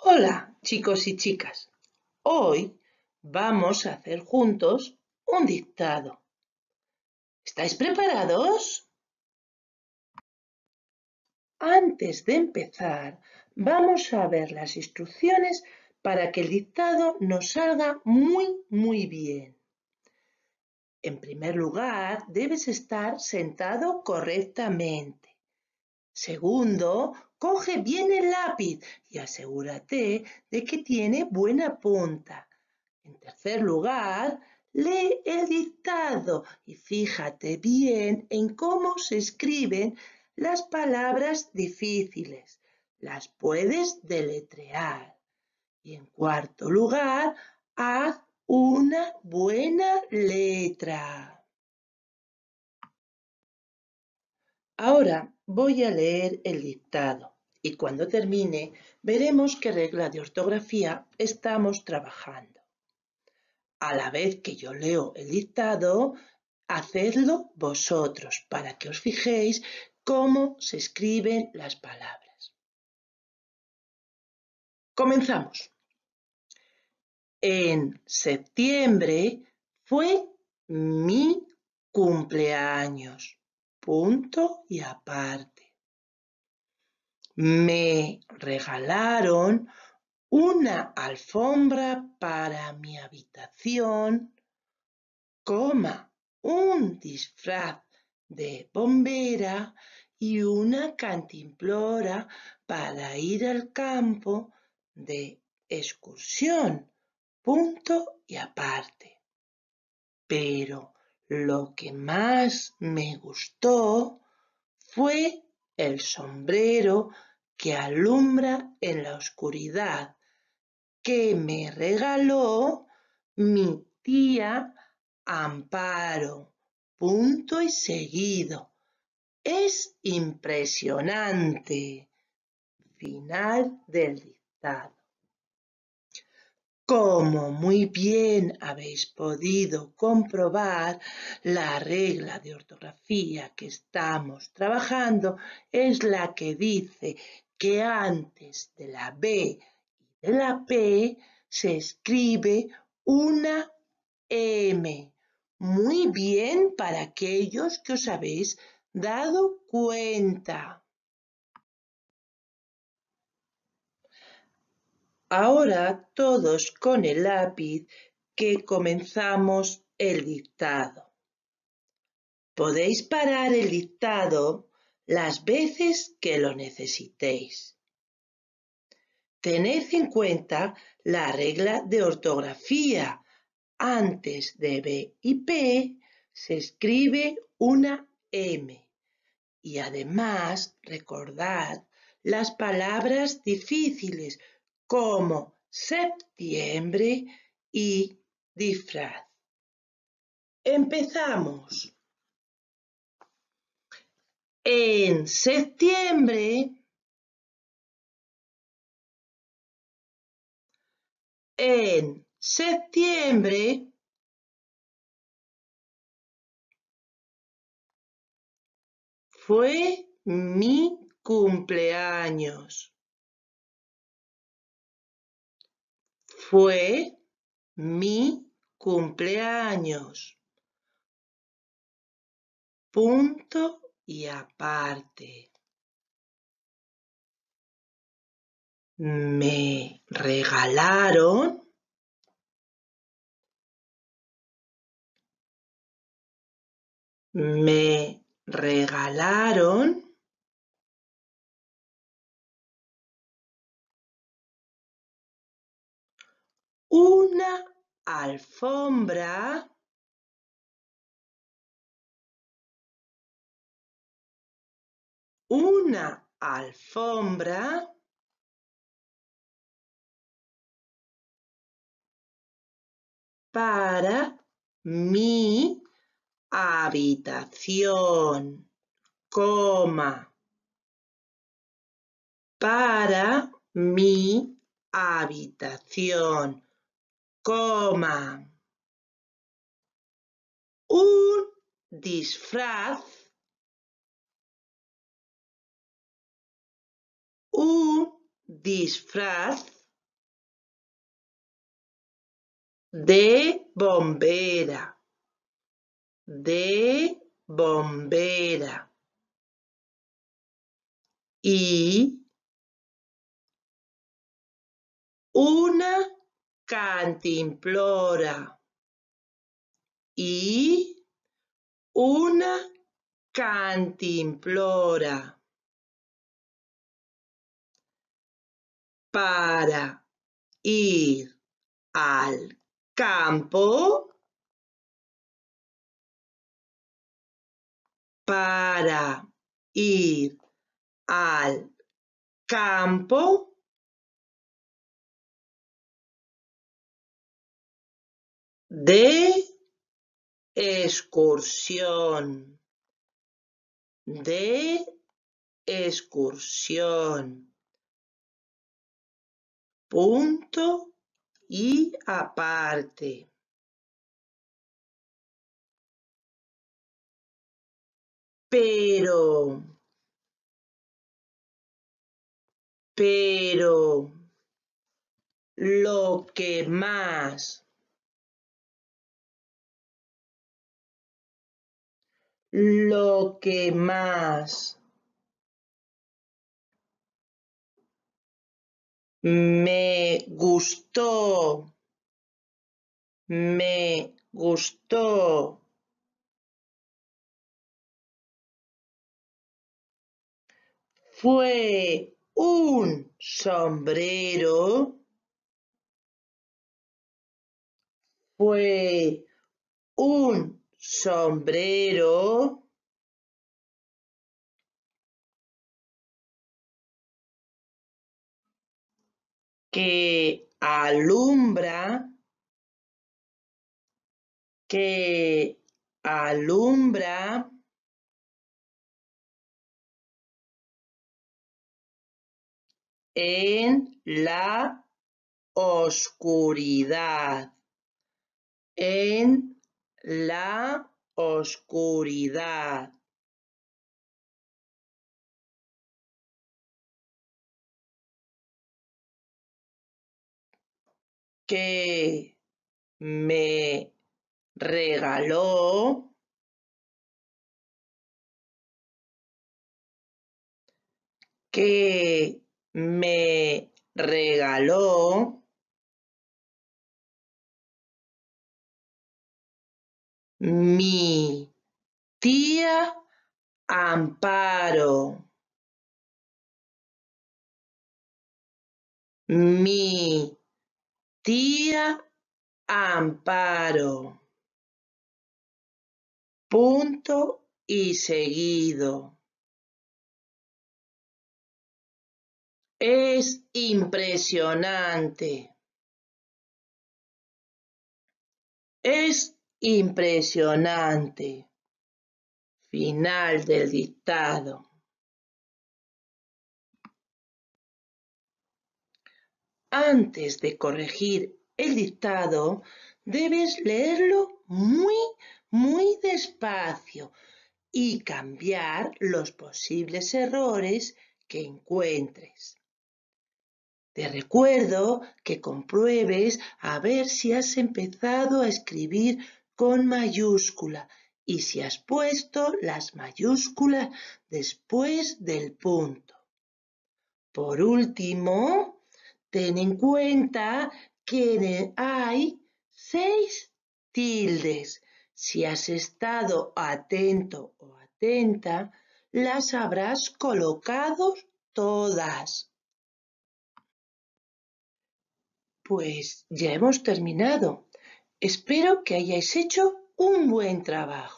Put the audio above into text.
Hola chicos y chicas, hoy vamos a hacer juntos un dictado. ¿Estáis preparados? Antes de empezar, vamos a ver las instrucciones para que el dictado nos salga muy, muy bien. En primer lugar, debes estar sentado correctamente. Segundo, Coge bien el lápiz y asegúrate de que tiene buena punta. En tercer lugar, lee el dictado y fíjate bien en cómo se escriben las palabras difíciles. Las puedes deletrear. Y en cuarto lugar, haz una buena letra. Ahora Voy a leer el dictado y cuando termine veremos qué regla de ortografía estamos trabajando. A la vez que yo leo el dictado, hacedlo vosotros para que os fijéis cómo se escriben las palabras. Comenzamos. En septiembre fue mi cumpleaños punto y aparte. Me regalaron una alfombra para mi habitación, coma, un disfraz de bombera y una cantimplora para ir al campo de excursión, punto y aparte. Pero lo que más me gustó fue el sombrero que alumbra en la oscuridad, que me regaló mi tía Amparo. Punto y seguido. Es impresionante. Final del dictado. Como muy bien habéis podido comprobar, la regla de ortografía que estamos trabajando es la que dice que antes de la B y de la P se escribe una M. Muy bien para aquellos que os habéis dado cuenta. ahora todos con el lápiz que comenzamos el dictado. Podéis parar el dictado las veces que lo necesitéis. Tened en cuenta la regla de ortografía. Antes de B y P se escribe una M. Y además recordad las palabras difíciles como septiembre y disfraz. Empezamos. En septiembre en septiembre fue mi cumpleaños. Fue mi cumpleaños. Punto y aparte. Me regalaron me regalaron una alfombra una alfombra para mi habitación, coma, para mi habitación, coma. Un disfraz. Un disfraz de bombera, de bombera. Y una cantimplora y una cantimplora para ir al campo para ir al campo de excursión, de excursión. Punto y aparte. Pero, pero, lo que más lo que más me gustó, me gustó. Fue un sombrero. Fue un sombrero que alumbra, que alumbra, en la oscuridad, en la oscuridad. que me regaló que me regaló Mi tía Amparo. Mi tía Amparo. Punto y seguido. Es impresionante. Es Impresionante. Final del dictado. Antes de corregir el dictado, debes leerlo muy, muy despacio y cambiar los posibles errores que encuentres. Te recuerdo que compruebes a ver si has empezado a escribir con mayúscula y si has puesto las mayúsculas después del punto. Por último, ten en cuenta que hay seis tildes. Si has estado atento o atenta, las habrás colocado todas. Pues ya hemos terminado. Espero que hayáis hecho un buen trabajo.